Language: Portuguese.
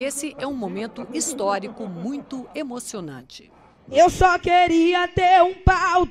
Esse é um momento histórico muito emocionante. Eu só queria ter um pau.